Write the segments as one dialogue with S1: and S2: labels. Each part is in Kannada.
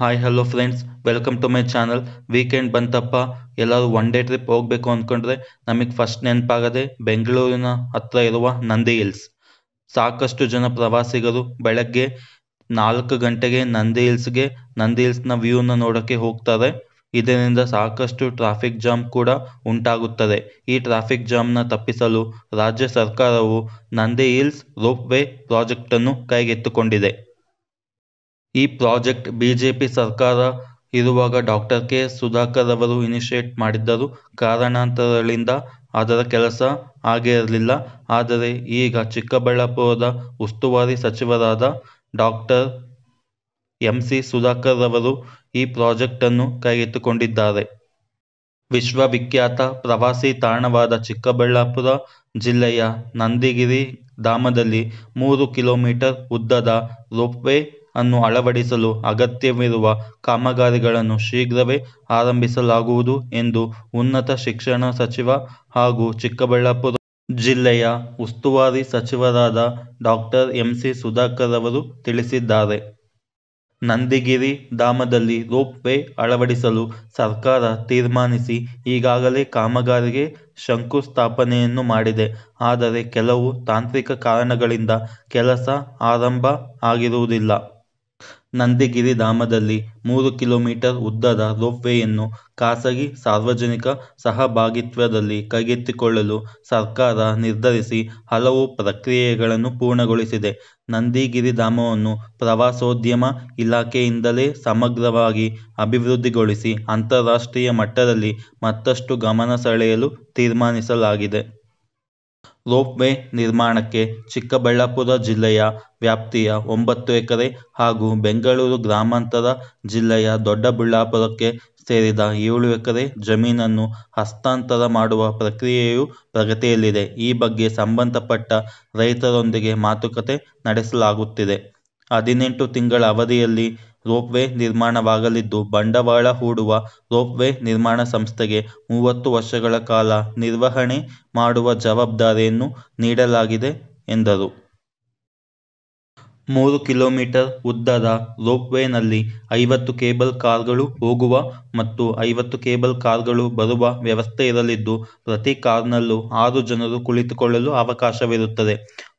S1: Hi hello friends welcome to my channel weekend ಬಂತಪ್ಪ ಎಲ್ಲರೂ ಒನ್ ಡೇ ಟ್ರಿಪ್ ಹೋಗಬೇಕು ಅಂದ್ಕೊಂಡ್ರೆ ನಮಗೆ ಫಸ್ಟ್ ನೆನಪಾಗದೆ ಬೆಂಗಳೂರಿನ ಹತ್ತಿರ ಇರುವ ನಂದಿ ಹಿಲ್ಸ್ ಸಾಕಷ್ಟು ಜನ ಪ್ರವಾಸಿಗರು ಬೆಳಗ್ಗೆ ನಾಲ್ಕು ಗಂಟೆಗೆ ನಂದಿ ಹಿಲ್ಸ್ಗೆ ನಂದಿ ಹಿಲ್ಸ್ನ ವ್ಯೂನ ನೋಡೋಕ್ಕೆ ಹೋಗ್ತಾರೆ ಇದರಿಂದ ಸಾಕಷ್ಟು ಟ್ರಾಫಿಕ್ ಜಾಮ್ ಕೂಡ ಉಂಟಾಗುತ್ತದೆ ಈ ಟ್ರಾಫಿಕ್ ಜಾಮ್ನ ತಪ್ಪಿಸಲು ರಾಜ್ಯ ಸರ್ಕಾರವು ನಂದಿ ಹಿಲ್ಸ್ ರೋಪ್ ವೇ ಪ್ರಾಜೆಕ್ಟನ್ನು ಕೈಗೆತ್ತಿಕೊಂಡಿದೆ ಈ ಪ್ರಾಜೆಕ್ಟ್ ಬಿಜೆಪಿ ಸರ್ಕಾರ ಇರುವಾಗ ಡಾಕ್ಟರ್ ಕೆ ಸುಧಾಕರ್ ಅವರು ಇನಿಷಿಯೇಟ್ ಮಾಡಿದ್ದರು ಕಾರಣಾಂತರಗಳಿಂದ ಅದರ ಕೆಲಸ ಆಗಿರಲಿಲ್ಲ ಆದರೆ ಈಗ ಚಿಕ್ಕಬಳ್ಳಾಪುರದ ಉಸ್ತುವಾರಿ ಸಚಿವರಾದ ಡಾಕ್ಟರ್ ಎಂ ಸಿ ಸುಧಾಕರ್ ಅವರು ಈ ಪ್ರಾಜೆಕ್ಟನ್ನು ಕೈಗೆತ್ತಿಕೊಂಡಿದ್ದಾರೆ ವಿಶ್ವವಿಖ್ಯಾತ ಪ್ರವಾಸಿ ತಾಣವಾದ ಚಿಕ್ಕಬಳ್ಳಾಪುರ ಜಿಲ್ಲೆಯ ನಂದಿಗಿರಿ ಧಾಮದಲ್ಲಿ ಮೂರು ಕಿಲೋಮೀಟರ್ ಉದ್ದದ ರೋಪ್ವೇ ಅನ್ನು ಅಳವಡಿಸಲು ಅಗತ್ಯವಿರುವ ಕಾಮಗಾರಿಗಳನ್ನು ಶೀಘ್ರವೇ ಆರಂಭಿಸಲಾಗುವುದು ಎಂದು ಉನ್ನತ ಶಿಕ್ಷಣ ಸಚಿವ ಹಾಗೂ ಚಿಕ್ಕಬಳ್ಳಾಪುರ ಜಿಲ್ಲೆಯ ಉಸ್ತುವಾರಿ ಸಚಿವರಾದ ಡಾಕ್ಟರ್ ಎಂಸಿ ಸುಧಾಕರ್ ಅವರು ತಿಳಿಸಿದ್ದಾರೆ. ನಂದಿಗಿರಿ ಧಾಮದಲ್ಲಿ ರೋಪ್ ವೇ ಅಳವಡಿಸಲು ಸರ್ಕಾರ ತೀರ್ಮಾನಿಸಿ ಈಗಾಗಲೇ ಕಾಮಗಾರಿಗೆ ಶಂಕುಸ್ಥಾಪನೆಯನ್ನು ಮಾಡಿದೆ. ಆದರೆ ಕೆಲವು ತಾಂತ್ರಿಕ ಕಾರಣಗಳಿಂದ ಕೆಲಸ ಆರಂಭ ಆಗಿರುವುದಿಲ್ಲ. ನಂದಿಗಿರಿ ಮೂರು ಕಿಲೋಮೀಟರ್ ಉದ್ದದ ರೋಪ್ವೇಯನ್ನು ಖಾಸಗಿ ಸಾರ್ವಜನಿಕ ಸಹಭಾಗಿತ್ವದಲ್ಲಿ ಕೈಗೆತ್ತಿಕೊಳ್ಳಲು ಸರ್ಕಾರ ನಿರ್ಧರಿಸಿ ಹಲವು ಪ್ರಕ್ರಿಯೆಗಳನ್ನು ಪೂರ್ಣಗೊಳಿಸಿದೆ. ನಂದಿಗಿರಿ ಪ್ರವಾಸೋದ್ಯಮ ಇಲಾಖೆಯಿಂದಲೇ ಸಮಗ್ರವಾಗಿ ಅಭಿವೃದ್ಧಿಗೊಳಿಸಿ ಅಂತಾರಾಷ್ಟ್ರೀಯ ಮಟ್ಟದಲ್ಲಿ ಮತ್ತಷ್ಟು ಗಮನ ಸೆಳೆಯಲು ತೀರ್ಮಾನಿಸಲಾಗಿದೆ. ರೋಪ್ ವೇ ನಿರ್ಮಾಣಕ್ಕೆ ಚಿಕ್ಕಬಳ್ಳಾಪುರ ಜಿಲ್ಲೆಯ ವ್ಯಾಪ್ತಿಯ ಒಂಬತ್ತು ಎಕರೆ ಹಾಗೂ ಬೆಂಗಳೂರು ಗ್ರಾಮಾಂತರ ಜಿಲ್ಲೆಯ ದೊಡ್ಡಬಳ್ಳಾಪುರಕ್ಕೆ ಸೇರಿದ ಏಳು ಎಕರೆ ಜಮೀನನ್ನು ಹಸ್ತಾಂತರ ಮಾಡುವ ಪ್ರಕ್ರಿಯೆಯು ಪ್ರಗತಿಯಲ್ಲಿದೆ. ಈ ಬಗ್ಗೆ ಸಂಬಂಧಪಟ್ಟ ರೈತರೊಂದಿಗೆ ಮಾತುಕತೆ ನಡೆಸಲಾಗುತ್ತಿದೆ. ಹದಿನೆಂಟು ತಿಂಗಳ ಅವಧಿಯಲ್ಲಿ ರೋಪ್ವೇ ನಿರ್ಮಾಣವಾಗಲಿದ್ದು ಬಂಡವಾಳ ಹೂಡುವ ರೋಪ್ವೇ ನಿರ್ಮಾಣ ಸಂಸ್ಥೆಗೆ ಮೂವತ್ತು ವರ್ಷಗಳ ಕಾಲ ನಿರ್ವಹಣೆ ಮಾಡುವ ಜವಾಬ್ದಾರಿಯನ್ನು ನೀಡಲಾಗಿದೆ ಎಂದರು ಮೂರು ಕಿಲೋಮೀಟರ್ ಉದ್ದದ ರೋಪ್ವೇನಲ್ಲಿ ಐವತ್ತು ಕೇಬಲ್ ಕಾರ್ಗಳು ಹೋಗುವ ಮತ್ತು ಐವತ್ತು ಕೇಬಲ್ ಕಾರ್ಗಳು ಬರುವ ವ್ಯವಸ್ಥೆ ಇರಲಿದ್ದು ಪ್ರತಿ ಕಾರ್ನಲ್ಲೂ ಆರು ಜನರು ಕುಳಿತುಕೊಳ್ಳಲು ಅವಕಾಶವಿರುತ್ತದೆ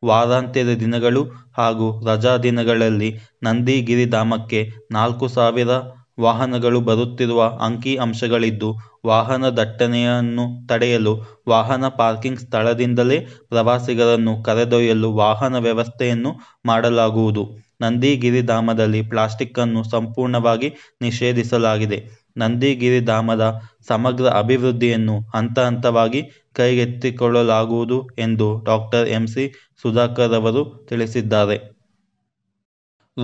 S1: ವಾರಾಂತ್ಯದ ದಿನಗಳು ಹಾಗೂ ರಜಾದಿನಗಳಲ್ಲಿ ನಂದಿಗಿರಿಧಾಮಕ್ಕೆ ನಾಲ್ಕು ಸಾವಿರ ವಾಹನಗಳು ಬರುತ್ತಿರುವ ಅಂಕಿ ಅಂಶಗಳಿದ್ದು ವಾಹನ ದಟ್ಟಣೆಯನ್ನು ತಡೆಯಲು ವಾಹನ ಪಾರ್ಕಿಂಗ್ ಸ್ಥಳದಿಂದಲೇ ಪ್ರವಾಸಿಗರನ್ನು ಕರೆದೊಯ್ಯಲು ವಾಹನ ವ್ಯವಸ್ಥೆಯನ್ನು ಮಾಡಲಾಗುವುದು ನಂದಿಗಿರಿಧಾಮದಲ್ಲಿ ಪ್ಲಾಸ್ಟಿಕ್ ಅನ್ನು ಸಂಪೂರ್ಣವಾಗಿ ನಿಷೇಧಿಸಲಾಗಿದೆ ನಂದಿಗಿರಿಧಾಮದ ಸಮಗ್ರ ಅಭಿವೃದ್ಧಿಯನ್ನು ಹಂತ ಹಂತವಾಗಿ ಕೈಗೆತ್ತಿಕೊಳ್ಳಲಾಗುವುದು ಎಂದು ಡಾಕ್ಟರ್ ಎಂಸಿ ಸುಧಾಕರ್ ಅವರು ತಿಳಿಸಿದ್ದಾರೆ.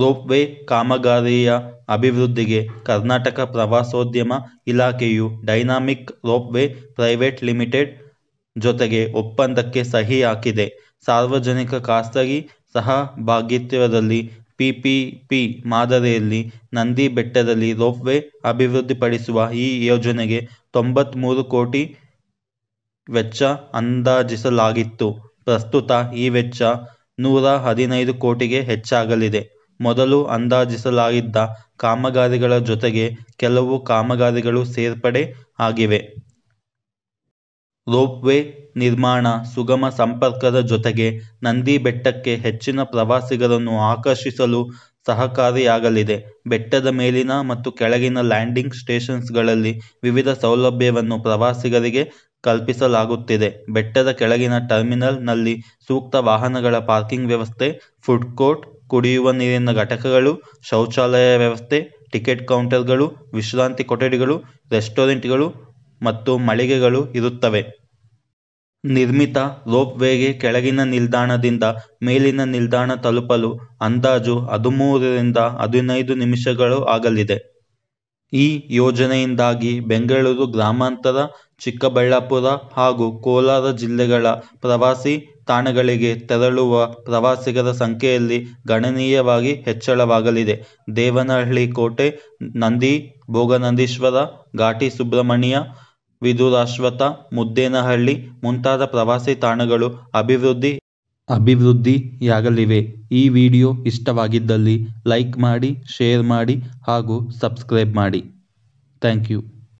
S1: ರೋಪ್ ವೇ ಕಾಮಗಾರಿಯ ಅಭಿವೃದ್ಧಿಗೆ ಕರ್ನಾಟಕ ಪ್ರವಾಸೋದ್ಯಮ ಇಲಾಖೆಯು dynamic rope way private limited ಜೊತೆಗೆ ಒಪ್ಪಂದಕ್ಕೆ ಸಹಿ ಹಾಕಿದೆ. ಸಾರ್ವಜನಿಕ-ಖಾಸಗಿ ಸಹಭಾಗಿತ್ವದಲ್ಲಿ ಪಿಪಿಪಿ ಮಾದರಿಯಲ್ಲಿ ನಂದಿ ಬೆಟ್ಟದಲ್ಲಿ ರೋಪ್ ವೇ ಅಭಿವೃದ್ಧಿಪಡಿಸುವ ಈ ಯೋಜನೆಗೆ ತೊಂಬತ್ಮೂರು ಕೋಟಿ ವೆಚ್ಚ ಅಂದಾಜಿಸಲಾಗಿತ್ತು ಪ್ರಸ್ತುತ ಈ ವೆಚ್ಚ ನೂರ ಹದಿನೈದು ಕೋಟಿಗೆ ಹೆಚ್ಚಾಗಲಿದೆ. ಮೊದಲು ಅಂದಾಜಿಸಲಾಗಿದ್ದ ಕಾಮಗಾರಿಗಳ ಜೊತೆಗೆ ಕೆಲವು ಕಾಮಗಾರಿಗಳು ಸೇರ್ಪಡೆ ಆಗಿವೆ. ರೋಪ್ವೇ ನಿರ್ಮಾಣ, ಸುಗಮ ಸಂಪರ್ಕದ ಜೊತೆಗೆ ನಂದಿ ಬೆಟ್ಟಕ್ಕೆ ಹೆಚ್ಚಿನ ಪ್ರವಾಸಿಗರನ್ನು ಆಕರ್ಷಿಸಲು ಸಹಕಾರಿಯಾಗಲಿದೆ. ಬೆಟ್ಟದ ಮೇಲಿನ ಮತ್ತು ಕೆಳಗಿನ ಲ್ಯಾಂಡಿಂಗ್ ಸ್ಟೇಷನ್ಸ್ಗಳಲ್ಲಿ ವಿವಿಧ ಸೌಲಭ್ಯವನ್ನು ಪ್ರವಾಸಿಗರಿಗೆ ಕಲ್ಪಿಸಲಾಗುತ್ತಿದೆ ಬೆಟ್ಟದ ಕೆಳಗಿನ ಟರ್ಮಿನಲ್ ನಲ್ಲಿ ಸೂಕ್ತ ವಾಹನಗಳ ಪಾರ್ಕಿಂಗ್ ವ್ಯವಸ್ಥೆ ಫುಡ್ ಕೋರ್ಟ್ ಕುಡಿಯುವ ನೀರಿನ ಘಟಕಗಳು ಶೌಚಾಲಯ ವ್ಯವಸ್ಥೆ ಟಿಕೆಟ್ ಕೌಂಟರ್ ಗಳು ವಿಶ್ರಾಂತಿ ಕೊಠಡಿಗಳು ರೆಸ್ಟೋರೆಂಟ್ ಗಳು ಮತ್ತು ಮಳಿಗೆಗಳು ಇರುತ್ತವೆ. ನಿರ್ಮಿತ ರೋಪ್ ಕೆಳಗಿನ ನಿಲ್ದಾಣದಿಂದ ಮೇಲಿನ ನಿಲ್ದಾಣ ತಲುಪಲು ಅಂದಾಜು ಹದಿಮೂರರಿಂದ ಹದಿನೈದು ನಿಮಿಷಗಳು ಆಗಲಿದೆ. ಈ ಯೋಜನೆಯಿಂದಾಗಿ ಬೆಂಗಳೂರು ಗ್ರಾಮಾಂತರ, ಚಿಕ್ಕಬಳ್ಳಾಪುರ ಹಾಗೂ ಕೋಲಾರ ಜಿಲ್ಲೆಗಳ ಪ್ರವಾಸಿ ತಾಣಗಳಿಗೆ ತೆರಳುವ ಪ್ರವಾಸಿಗರ ಸಂಖ್ಯೆಯಲ್ಲಿ ಗಣನೀಯವಾಗಿ ಹೆಚ್ಚಳವಾಗಲಿದೆ. ದೇವನಹಳ್ಳಿ ಕೋಟೆ, ನಂದಿ, ಭೋಗನಂದೀಶ್ವರ, ಘಾಟಿ ಸುಬ್ರಹ್ಮಣ್ಯ, ವಿಧುರಾಶ್ವತ್ಥ, ಮುದ್ದೇನಹಳ್ಳಿ ಮುಂತಾದ ಪ್ರವಾಸಿ ತಾಣಗಳು ಅಭಿವೃದ್ಧಿ ಅಭಿವೃದ್ಧಿಯಾಗಲಿವೆ ಈ ವಿಡಿಯೋ ಇಷ್ಟವಾಗಿದ್ದಲ್ಲಿ ಲೈಕ್ ಮಾಡಿ ಶೇರ್ ಮಾಡಿ ಹಾಗೂ ಸಬ್ಸ್ಕ್ರೈಬ್ ಮಾಡಿ ಥ್ಯಾಂಕ್ ಯು